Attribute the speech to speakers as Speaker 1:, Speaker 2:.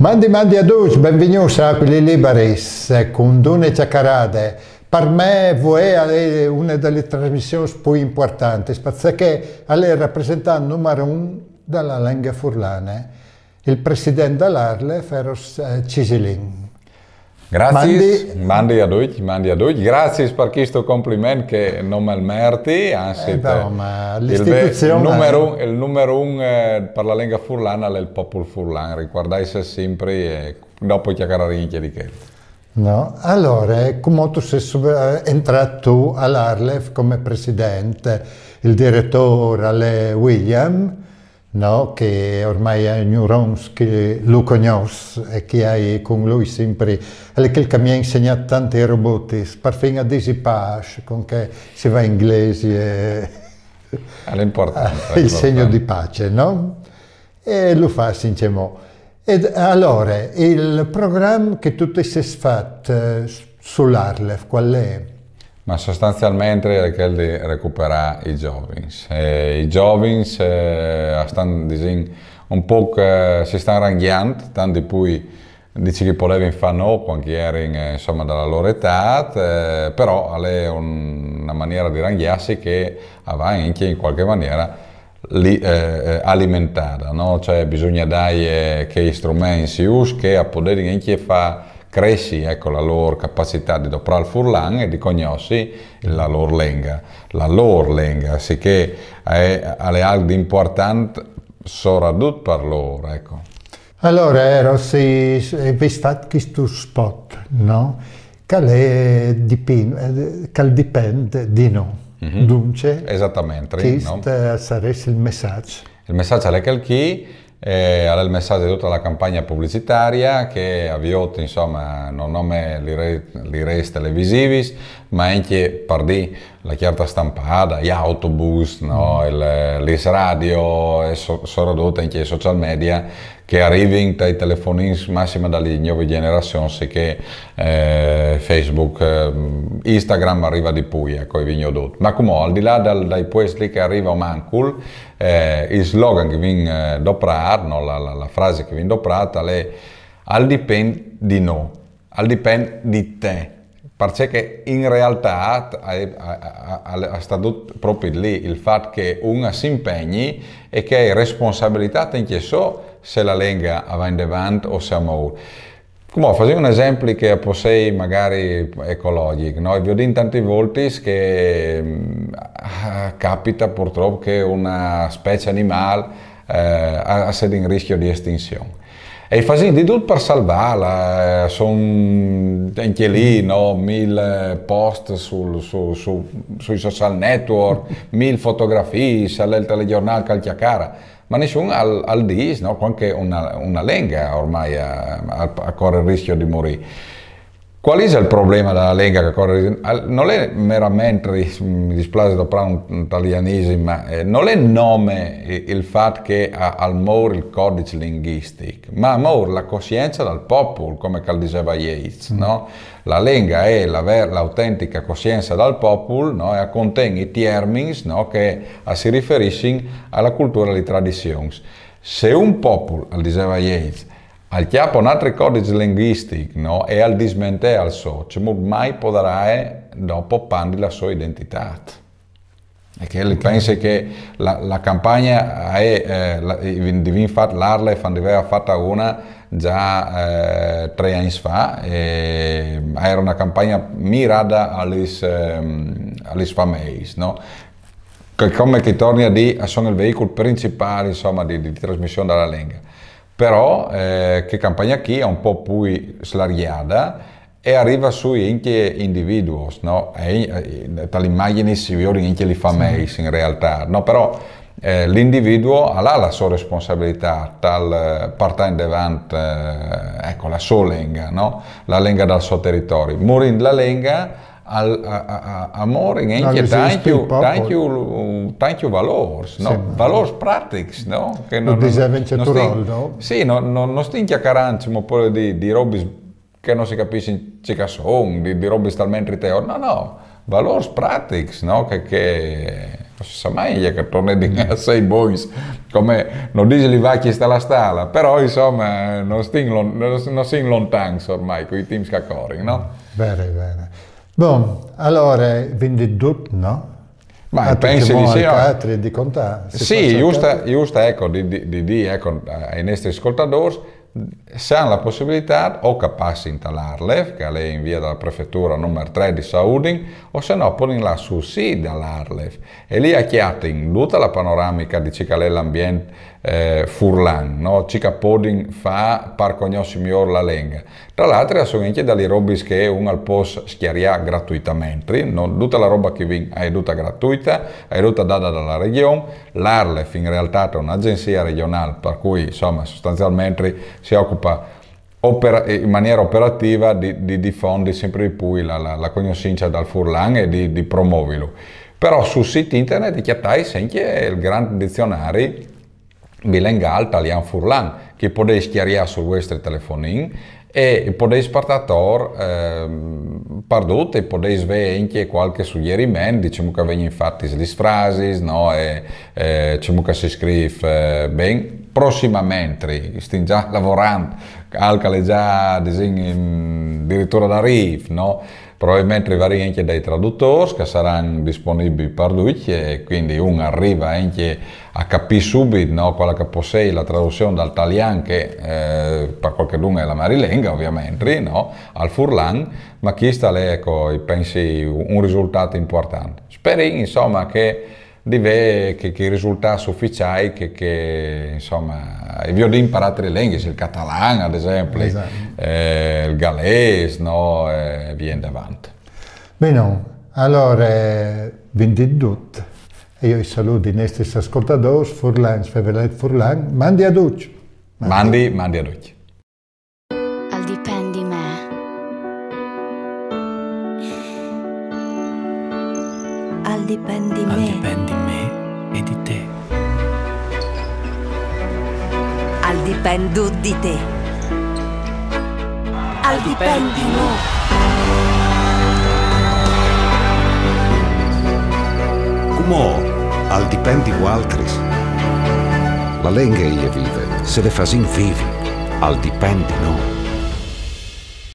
Speaker 1: Mandi mandi a dus, benvenuti a quelli liberis, con ecco, Dune Ciacarade. Per me è una delle trasmissioni più importanti, perché è il rappresentante numero uno della lingua furlane, il presidente dell'Arle, Feroz eh, Cisilin.
Speaker 2: Gràcies, mandi a dull, mandi a dull. Gràcies per aquest compliment que eh, no me'l merti, ha eh, no, il, numero, il numero un eh, per la lingua furlana è il popolo furlan, ricordai se sempre e dopo chiacchierare in chiedichetta.
Speaker 1: No, allora, come eh, tu sei entrato all'Arlef come presidente, il direttore è William, no? che ormai è Neurons che lo conosce e che hai con lui sempre, è quel che mi ha insegnato tante robot, parfum a desipace, con che si va in inglese,
Speaker 2: è l'importante, il segno di
Speaker 1: pace, no? E lo fa sinceramente. Ed allora, il programma che tu ti sei fatto eh, sull'Arlef, qual è?
Speaker 2: Ma sostanzialmente Riquelme recupera i Jovins. I Jovins eh, stanno disin, diciamo, un po' si stanno ranghiando, tanto di cui dice che volevi in fan open, che erano eh, insomma dalla loro età, eh, però è un, una maniera di ranghiarsi che va anche in qualche maniera li, eh, eh alimentata, no? cioè bisogna dare eh, che strumenti si usano, che a poter anche fare cresci ecco, la loro capacità di doprare il furlan e di conosci la loro lingua. La loro lingua, che è alle altre importanti, soprattutto per loro. Ecco.
Speaker 1: Allora, Eros, vi stato questo spot, no? Che dipende, eh, cal dipende di
Speaker 2: noi. Mm -hmm. Dunque, esattamente, questo no?
Speaker 1: Eh, sarebbe il messaggio.
Speaker 2: Il messaggio è che e era il messaggio di tutta la campagna pubblicitaria che a insomma non nome li, l'Ireis Televisivis ma anche per la carta stampata, gli autobus, no? Mm. il, radio, e soprattutto anche i social media che arrivano dai telefoni massimo dalle nuove generazioni che eh, Facebook, eh, Instagram arriva di Puglia, con i vignodot. Ma come al di là dal, dai puesti che arriva Mancul, eh, il slogan che viene eh, doprato, no? la, la, la, frase che viene doprata è al dipende di noi, al dipende di te perché in realtà è stato proprio lì il fatto che uno si impegni e che è responsabilità anche so se la Lega va in avanti o se muore. Come facciamo un esempio che possei magari ecologico, no? vi ho detto tante volte che ah, capita purtroppo che una specie animale eh, sia in rischio di estinzione. E facendo di tutto per salvarla, eh, sono anche lì, no? mille post sul, su, su, sui social network, mille fotografie, sale il telegiornale Calciacara, ma nessuno al, al dis, no? anche una, una lenga ormai a, a, a correre il rischio di morire. Qual è eh, il problema della Lega che corre? Non è meramente, mi dispiace da parlare un italianismo, eh, non è nome il fatto che ha al Moore il codice linguistico, ma Moore la coscienza del popolo, come diceva Yeats. Mm. No? La Lega è l'autentica la coscienza del popolo no? e contiene i termini no? che si riferiscono alla cultura e alle tradizioni. Se un popolo, diceva Yeats, Alltja på natt rekordic linguistic no? e al dismente al so, cioè mai potrà dopo pandi la sua identità. E che okay. pensi che la, la campagna è, eh, la, di fatta l'Arle aveva fatta una già eh, tre anni fa, e, era una campagna mirata alle eh, famiglie, no? come che torni a dire sono il veicolo principale insomma, di, di trasmissione della lingua però eh, che Campagnacchi è un po' più slariata e arriva su anche individuos, no? E, eh, e, tall'immagine si vede anche le famiglie sì. in realtà, no? Però eh, l'individuo ha la sua responsabilità, tal eh, part-time devant, eh, ecco, la sua lenga, no? La lenga dal suo territorio. Morendo la lenga, al, a, a, amor en ella tanto, tanto, tanto valores, no? Sim. valores práticos, no? Que no, no, natural, no, no? Sì, non no, no stiamo chiacchierando di, di robe che non si capisce cica sono, di, di robe talmente teoriche, no, no, valores práticos, no? Che, che non si sa mai che torna di mm. sei boys, come non dice li va chi sta la stalla, però insomma non stiamo non, non lontani ormai con i team scacoring, no? Bene, bene.
Speaker 1: Bom, allora quindi tutto, no?
Speaker 2: Ma pensi di sì, no? Ah.
Speaker 1: di contare. Eh, sì, giusto,
Speaker 2: giusta, ecco, di, dire di, ecco, eh, ai nostri ascoltatori, se hanno la possibilità o capaci in talarle, che è in via della prefettura numero 3 di Saudin, o se no poni là su sì dall'Arlef e lì ha chiato in tutta la panoramica di Cicale l'ambiente eh, Furlan, no? Cica Podin fa Parcognò Signor La Lenga. Tra l'altro sono anche dagli robis che un al post schiaria gratuitamente, non, tutta la roba che viene è tutta gratuita, è tutta data dalla regione, l'Arlef in realtà è un'agenzia regionale per cui insomma sostanzialmente si occupa opera, in maniera operativa di, di diffondere sempre di più la, la, la conoscenza dal Furlan e di, di promuoverlo. Però sul sito internet chiattai sempre il grande dizionario bilingual italiano Furlan, che potete schiarire sul vostro telefonino e potete spartator eh, perdute e potete vedere anche qualche suggerimento diciamo che vengono fatti le frasi no? e eh, diciamo che si scrive eh, bene prossimamente, stiamo già lavorando, Alcal è già addirittura da RIF, no? probabilmente arriveranno anche dai traduttori che saranno disponibili per lui e quindi uno arriva anche a capire subito no? quella che possiede la traduzione dal italiano che eh, per qualche lunga è la marilenga ovviamente no? al furlan ma chi sta lì ecco pensi un risultato importante speri insomma che deve che, che risultati ufficiali che, che insomma vi ho imparato le lingue il catalano ad esempio esatto. eh, il galese no e eh, via davanti
Speaker 1: bene allora eh, tutti e io saluto i nostri ascoltatori Furlan Svevelet Furlan
Speaker 2: mandi a ducci mandi, mandi a ducci dipendi ah, me. Al dipendi me e di te.
Speaker 1: Al dipendo di te. Al, Al dipendi no.
Speaker 2: Come al dipendi altris. La lenga e vive, se le fasin vivi, al dipendi no.